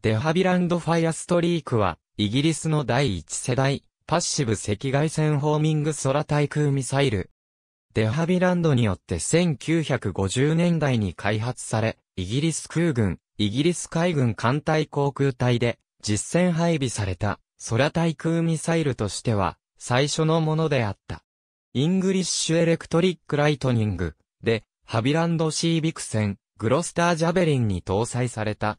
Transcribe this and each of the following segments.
デハビランドファイアストリークは、イギリスの第一世代、パッシブ赤外線ホーミング空対空ミサイル。デハビランドによって1950年代に開発され、イギリス空軍、イギリス海軍艦隊航空隊で実戦配備された空対空ミサイルとしては最初のものであった。イングリッシュエレクトリックライトニングでハビランドシービクセン、グロスタージャベリンに搭載された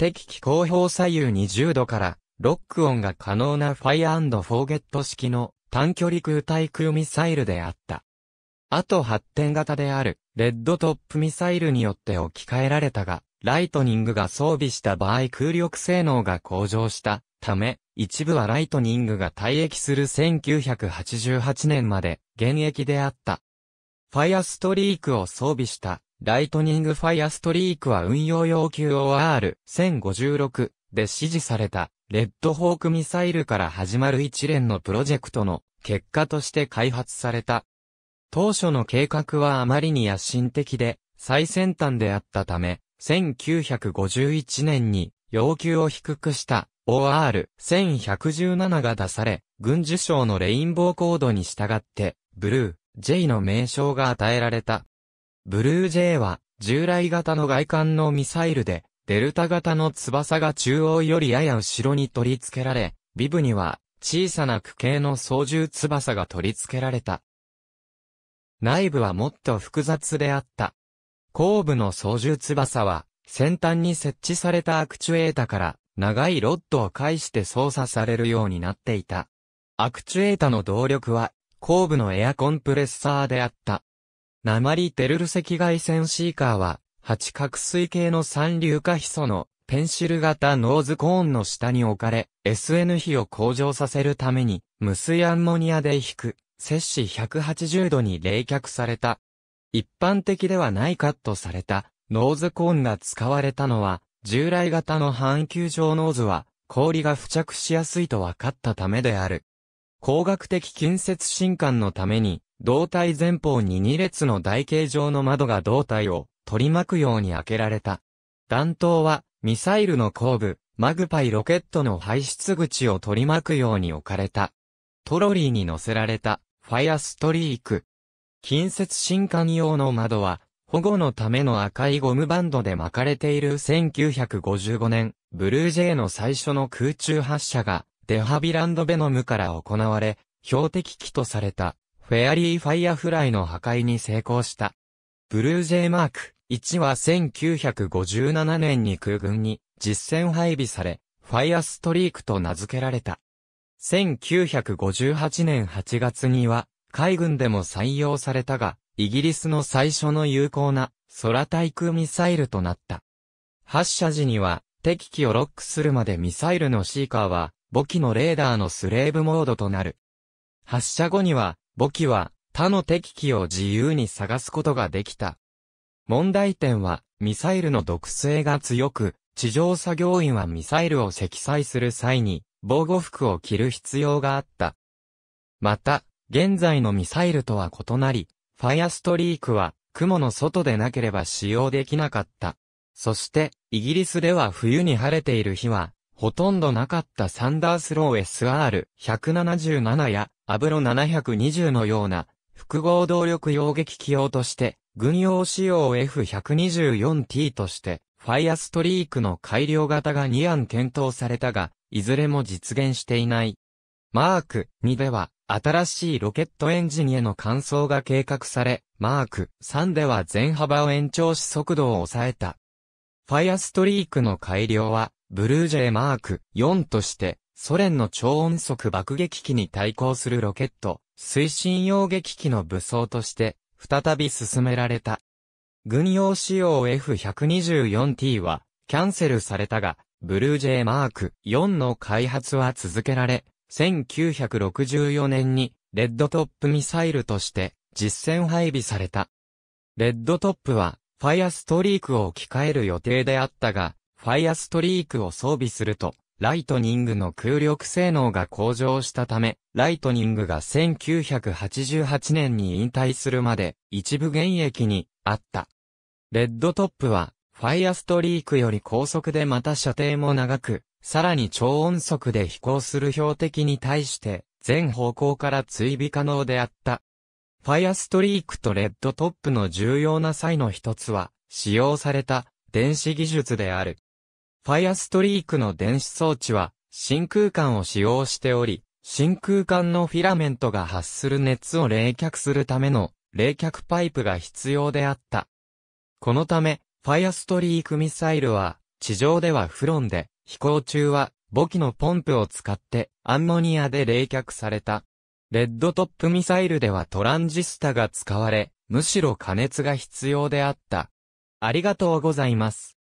敵機後方左右に0度からロックオンが可能なファイアンドフォーゲット式の短距離空対空ミサイルであった。あと発展型である、レッドトップミサイルによって置き換えられたが、ライトニングが装備した場合空力性能が向上したため、一部はライトニングが退役する1988年まで現役であった。ファイアストリークを装備したライトニングファイアストリークは運用要求 OR1056 で指示された、レッドホークミサイルから始まる一連のプロジェクトの結果として開発された。当初の計画はあまりに野心的で、最先端であったため、1951年に要求を低くした OR1117 が出され、軍事省のレインボーコードに従って、ブルー、J の名称が与えられた。ブルージェイは従来型の外観のミサイルで、デルタ型の翼が中央よりやや後ろに取り付けられ、ビブには小さな区形の操縦翼が取り付けられた。内部はもっと複雑であった。後部の操縦翼は、先端に設置されたアクチュエータから長いロッドを介して操作されるようになっていた。アクチュエータの動力は後部のエアコンプレッサーであった。鉛テルル赤外線シーカーは、八角錐形の三流化ヒ素のペンシル型ノーズコーンの下に置かれ、SN 比を向上させるために、無水アンモニアで引く、摂氏180度に冷却された。一般的ではないカットされた、ノーズコーンが使われたのは、従来型の半球状ノーズは、氷が付着しやすいと分かったためである。光学的近接進化のために、胴体前方に2列の台形状の窓が胴体を取り巻くように開けられた。弾頭は、ミサイルの後部、マグパイロケットの排出口を取り巻くように置かれた。トロリーに乗せられた、ファイアストリーク。近接化。艦用の窓は、保護のための赤いゴムバンドで巻かれている1955年、ブルージェイの最初の空中発射が、デハビランドベノムから行われ、標的機とされた。フェアリーファイアフライの破壊に成功した。ブルージェイマーク1は1957年に空軍に実戦配備され、ファイアストリークと名付けられた。1958年8月には、海軍でも採用されたが、イギリスの最初の有効な空対空ミサイルとなった。発射時には、敵機をロックするまでミサイルのシーカーは、母機のレーダーのスレーブモードとなる。発射後には、簿記は他の敵機を自由に探すことができた。問題点は、ミサイルの毒性が強く、地上作業員はミサイルを積載する際に、防護服を着る必要があった。また、現在のミサイルとは異なり、ファイアストリークは、雲の外でなければ使用できなかった。そして、イギリスでは冬に晴れている日は、ほとんどなかったサンダースロー SR177 やアブロ720のような複合動力用撃機用として、軍用仕様 F124T として、ファイアストリークの改良型が2案検討されたが、いずれも実現していない。マーク2では、新しいロケットエンジンへの換装が計画され、マーク3では全幅を延長し速度を抑えた。ファイアストリークの改良は、ブルージェイマーク4として、ソ連の超音速爆撃機に対抗するロケット、推進用撃機の武装として、再び進められた。軍用仕様 F124T は、キャンセルされたが、ブルージェイマーク4の開発は続けられ、1964年に、レッドトップミサイルとして、実戦配備された。レッドトップは、ファイアストリークを置き換える予定であったが、ファイアストリークを装備すると、ライトニングの空力性能が向上したため、ライトニングが1988年に引退するまで一部現役にあった。レッドトップは、ファイアストリークより高速でまた射程も長く、さらに超音速で飛行する標的に対して、全方向から追尾可能であった。ファイアストリークとレッドトップの重要な際の一つは、使用された電子技術である。ファイアストリークの電子装置は、真空管を使用しており、真空管のフィラメントが発する熱を冷却するための冷却パイプが必要であった。このため、ファイアストリークミサイルは、地上ではフロンで、飛行中は母機のポンプを使ってアンモニアで冷却された。レッドトップミサイルではトランジスタが使われ、むしろ加熱が必要であった。ありがとうございます。